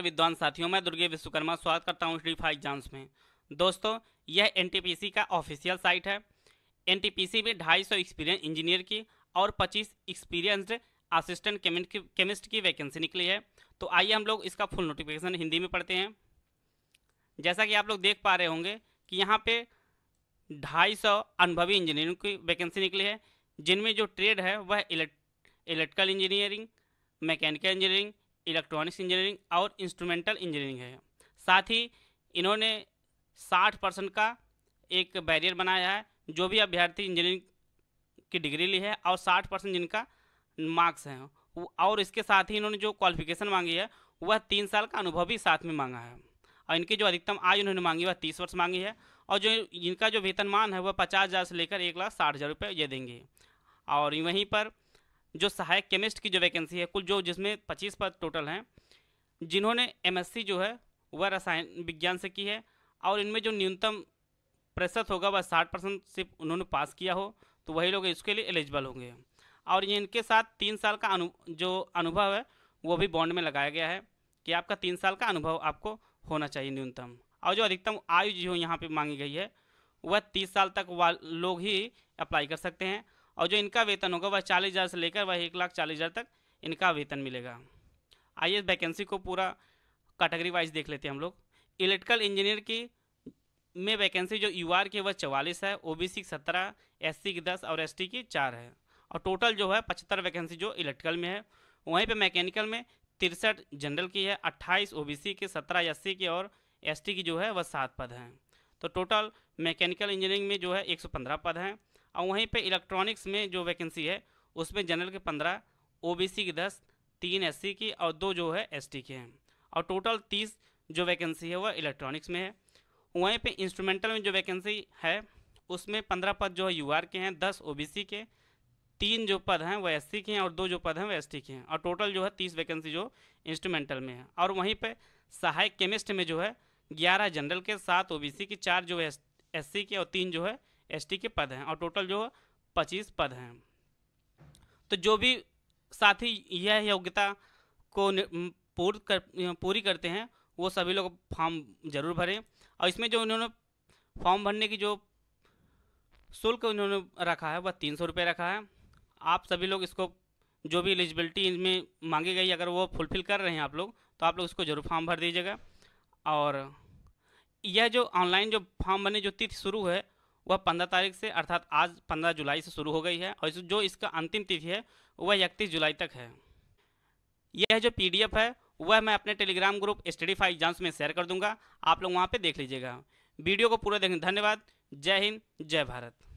नमस्कार विद्वान साथियों मैं दुर्गे विश्वकर्मा स्वागत करता हूँ श्री फाइव एग्जाम्स में दोस्तों यह एनटीपीसी का ऑफिशियल साइट है एनटीपीसी में 250 एक्सपीरियंस इंजीनियर की और 25 एक्सपीरियंसड असिस्टेंट केमिस्ट की वैकेंसी निकली है तो आइए हम लोग इसका फुल नोटिफिकेशन हिंदी में पढ़ते हैं जैसा कि आप लोग देख पा रहे होंगे कि यहाँ पर ढाई अनुभवी इंजीनियरिंग की वैकेंसी निकली है जिनमें जो ट्रेड है वह electrical engineering mechanical engineering electronics engineering और इंस्ट्रूमेंटल इंजीनियरिंग है साथ ही इन्होंने 60 परसेंट का एक बैरियर बनाया है जो भी अभ्यर्थी इंजीनियरिंग की डिग्री ली है और 60 परसेंट जिनका मार्क्स हैं और इसके साथ ही इन्होंने जो क्वालिफिकेशन मांगी है वह तीन साल का अनुभव भी साथ में मांगा है और इनकी जो अधिकतम आय उन्होंने मांगी वह तीस वर्ष मांगी है और जो इनका जो वेतनमान है वह पचास हज़ार से लेकर एक लाख साठ हज़ार रुपये ये देंगे और वहीं पर जो सहायक केमिस्ट की जो वैकेंसी है कुल जो जिसमें पच्चीस पद टोटल हैं जिन्होंने एम जो है वह रसायन विज्ञान से की है और इनमें जो न्यूनतम प्रतिशत होगा वह साठ परसेंट सिर्फ उन्होंने पास किया हो तो वही लोग इसके लिए एलिजिबल होंगे और ये इनके साथ तीन साल का अनु जो अनुभव है वो भी बॉन्ड में लगाया गया है कि आपका तीन साल का अनुभव आपको होना चाहिए न्यूनतम और जो अधिकतम आयु जो यहाँ पे मांगी गई है वह तीस साल तक वाल लोग ही अप्लाई कर सकते हैं और जो इनका वेतन होगा वह चालीस हज़ार से लेकर वह एक लाख चालीस हज़ार तक इनका वेतन मिलेगा आइए वैकेंसी को पूरा कैटेगरी वाइज देख लेते हैं हम लोग इलेक्ट्रिकल इंजीनियर की में वैकेंसी जो यू आर की वह चवालीस है ओ बी सी की सत्रह एस सी की दस और एस टी की चार है और टोटल जो है पचहत्तर वैकेंसी जो इलेक्ट्रिकल में है वहीं पे मैकेनिकल में तिरसठ जनरल की है अट्ठाईस ओ बी सी की सत्रह एस सी की और एस टी की जो है वह सात पद हैं तो टोटल मैकेनिकल इंजीनियरिंग में जो है एक सौ पंद्रह पद हैं और वहीं पे इलेक्ट्रॉनिक्स में जो वैकेंसी है उसमें जनरल के पंद्रह ओबीसी की दस तीन एससी की और दो जो है एसटी के हैं और टोटल तीस जो वैकेंसी है वह इलेक्ट्रॉनिक्स में है वहीं पे इंस्ट्रूमेंटल में जो वैकेंसी है उसमें पंद्रह पद जो है आर के हैं दस सी के तीन जो पद हैं वह सी के हैं और दो जो पद हैं वह टी के हैं और टोटल जो है तीस वैकेंसी जो इंस्ट्रूमेंटल में है और वहीं पर सहायक केमिस्ट में जो है ग्यारह जनरल के सात सी की चार जो है सी के और तीन जो है एसटी के पद हैं और टोटल जो पच्चीस पद हैं तो जो भी साथी यह योग्यता को पूर्ण कर पूरी करते हैं वो सभी लोग फॉर्म जरूर भरें और इसमें जो उन्होंने फॉर्म भरने की जो शुल्क उन्होंने रखा है वह तीन सौ रुपये रखा है आप सभी लोग इसको जो भी एलिजिबिलिटी इनमें मांगी गई अगर वो फुलफिल कर रहे हैं आप लोग तो आप लोग इसको जरूर फॉर्म भर दीजिएगा और यह जो ऑनलाइन जो फॉर्म भरने जो तिथि शुरू है वह पंद्रह तारीख से अर्थात आज पंद्रह जुलाई से शुरू हो गई है और जो इसका अंतिम तिथि है वह इकतीस जुलाई तक है यह जो पी है वह मैं अपने Telegram group study five exams में शेयर कर दूंगा आप लोग वहाँ पर देख लीजिएगा वीडियो को पूरा देखें धन्यवाद जय हिंद जय भारत